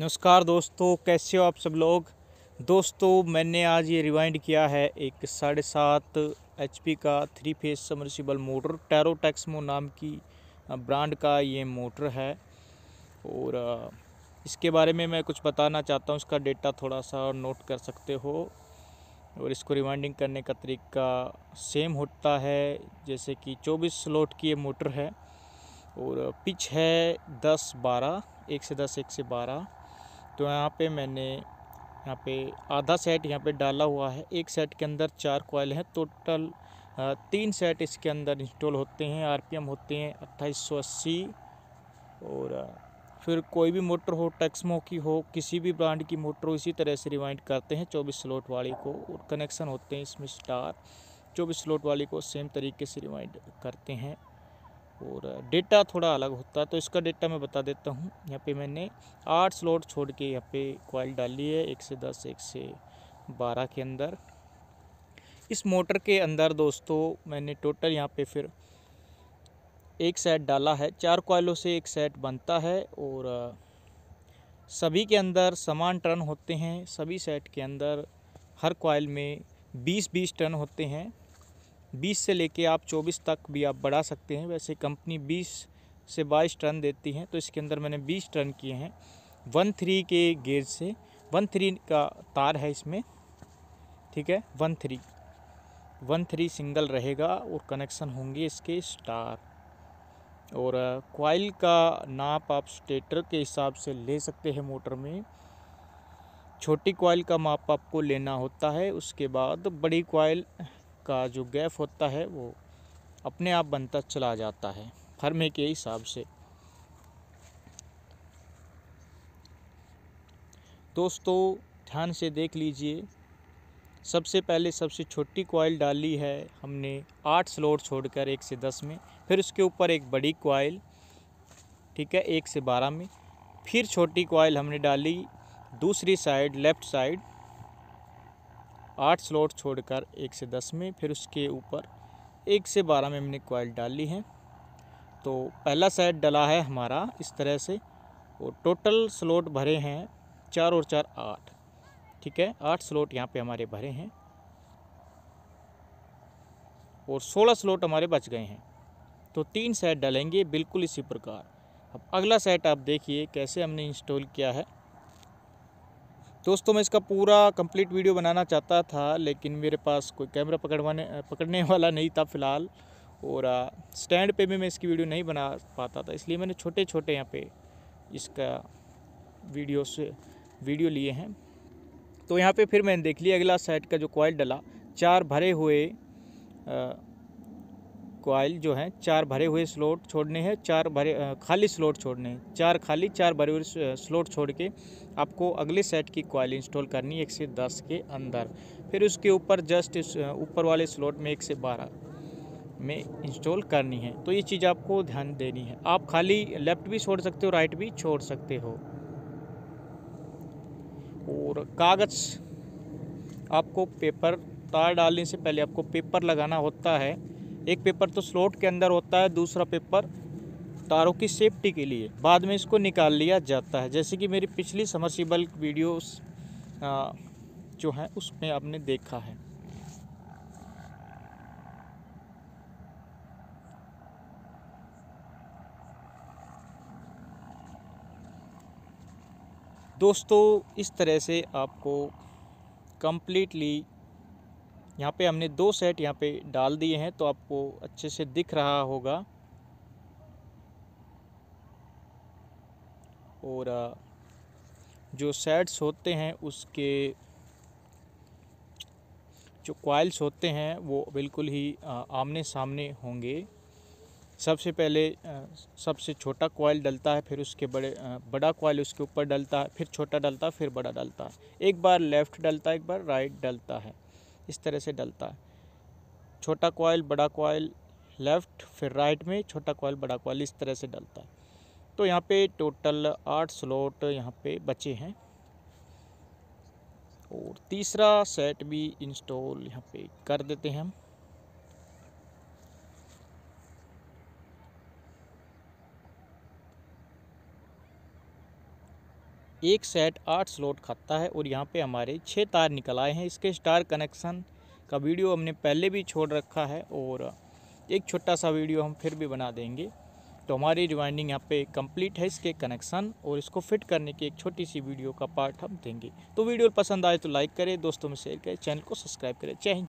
नमस्कार दोस्तों कैसे हो आप सब लोग दोस्तों मैंने आज ये रिवाइंड किया है एक साढ़े सात एच का थ्री फेस समरसिबल मोटर टैरो टैक्समो नाम की ब्रांड का ये मोटर है और इसके बारे में मैं कुछ बताना चाहता हूँ इसका डेटा थोड़ा सा नोट कर सकते हो और इसको रिवाइंडिंग करने का तरीका सेम होता है जैसे कि 24 स्लोट की ये मोटर है और पिच है 10 12 एक से 10 एक से बारह तो यहाँ पे मैंने यहाँ पे आधा सेट यहाँ पे डाला हुआ है एक सेट के अंदर चार कोयल हैं टोटल तीन सेट इसके अंदर इंस्टॉल होते हैं आरपीएम होते हैं अट्ठाईस और फिर कोई भी मोटर हो टेक्समो की हो किसी भी ब्रांड की मोटर हो इसी तरह से रिवाइंड करते हैं चौबीस स्लोट वाली को और कनेक्शन होते हैं इसमें स्टार चौबीस स्लोट वाली को सेम तरीके से रिवाइंड करते हैं और डेटा थोड़ा अलग होता है तो इसका डेटा मैं बता देता हूँ यहाँ पे मैंने आठ स्लॉट छोड़ के यहाँ पे कॉइल डाली है एक से दस एक से बारह के अंदर इस मोटर के अंदर दोस्तों मैंने टोटल यहाँ पे फिर एक सेट डाला है चार कॉयलों से एक सेट बनता है और सभी के अंदर समान टर्न होते हैं सभी सेट के अंदर हर कॉयल में बीस बीस टर्न होते हैं बीस से लेके आप चौबीस तक भी आप बढ़ा सकते हैं वैसे कंपनी बीस से बाईस टर्न देती हैं तो इसके अंदर मैंने बीस टर्न किए हैं वन थ्री के गेज से वन थ्री का तार है इसमें ठीक है one three one three single रहेगा और कनेक्शन होंगे इसके स्टार और क्वाइल का नाप आप स्टेटर के हिसाब से ले सकते हैं मोटर में छोटी क्वाइल का माप आपको लेना होता है उसके बाद बड़ी कोयल का जो गैप होता है वो अपने आप बनता चला जाता है फर्मे के हिसाब से दोस्तों ध्यान से देख लीजिए सबसे पहले सबसे छोटी कॉइल डाली है हमने आठ स्लोट छोड़कर एक से दस में फिर उसके ऊपर एक बड़ी कॉइल ठीक है एक से बारह में फिर छोटी कॉइल हमने डाली दूसरी साइड लेफ़्ट साइड आठ स्लॉट छोड़कर एक से दस में फिर उसके ऊपर एक से बारह में हमने कॉइल डाल ली है तो पहला सेट डला है हमारा इस तरह से और टोटल स्लॉट भरे हैं चार और चार आठ ठीक है आठ स्लॉट यहाँ पे हमारे भरे हैं और सोलह स्लॉट हमारे बच गए हैं तो तीन सेट डलेंगे बिल्कुल इसी प्रकार अब अगला सेट आप देखिए कैसे हमने इंस्टॉल किया है दोस्तों मैं इसका पूरा कंप्लीट वीडियो बनाना चाहता था लेकिन मेरे पास कोई कैमरा पकड़वाने पकड़ने वाला नहीं था फ़िलहाल और स्टैंड पे भी मैं इसकी वीडियो नहीं बना पाता था इसलिए मैंने छोटे छोटे यहाँ पे इसका वीडियो से वीडियो लिए हैं तो यहाँ पे फिर मैंने देख लिया अगला साइड का जो कॉयल डला चार भरे हुए आ, कॉयल जो है चार भरे हुए स्लॉट छोड़ने हैं चार भरे खाली स्लॉट छोड़ने हैं चार खाली चार भरे हुए स्लॉट छोड़ के आपको अगले सेट की कॉयल इंस्टॉल करनी है एक से दस के अंदर फिर उसके ऊपर जस्ट इस ऊपर वाले स्लॉट में एक से बारह में इंस्टॉल करनी है तो ये चीज़ आपको ध्यान देनी है आप खाली लेफ़्ट भी छोड़ सकते हो राइट भी छोड़ सकते हो और कागज़ आपको पेपर तार डालने से पहले आपको पेपर लगाना होता है एक पेपर तो स्लोट के अंदर होता है दूसरा पेपर तारों की सेफ्टी के लिए बाद में इसको निकाल लिया जाता है जैसे कि मेरी पिछली समरसीबल वीडियोस जो हैं उसमें आपने देखा है दोस्तों इस तरह से आपको कम्प्लीटली यहाँ पे हमने दो सेट यहाँ पे डाल दिए हैं तो आपको अच्छे से दिख रहा होगा और जो सेट्स होते हैं उसके जो क्वाइल्स होते हैं वो बिल्कुल ही आमने सामने होंगे सबसे पहले सबसे छोटा कॉयल डलता है फिर उसके बड़े बड़ा कॉयल उसके ऊपर डलता है फिर छोटा डलता है फिर बड़ा डलता है एक बार लेफ़्ट डलता है एक बार राइट डलता है इस तरह से डलता है छोटा कोयल बड़ा कोयल लेफ़्ट फिर राइट में छोटा कोयल बड़ा कोयल इस तरह से डलता है तो यहाँ पे टोटल आठ स्लॉट यहाँ पे बचे हैं और तीसरा सेट भी इंस्टॉल यहाँ पे कर देते हैं हम एक सेट आठ स्लॉट खाता है और यहाँ पे हमारे छः तार निकल आए हैं इसके स्टार कनेक्शन का वीडियो हमने पहले भी छोड़ रखा है और एक छोटा सा वीडियो हम फिर भी बना देंगे तो हमारी रिवाइंडिंग यहाँ पे कंप्लीट है इसके कनेक्शन और इसको फिट करने की एक छोटी सी वीडियो का पार्ट हम देंगे तो वीडियो पसंद आए तो लाइक करें दोस्तों में शेयर करें चैनल को सब्सक्राइब करें जय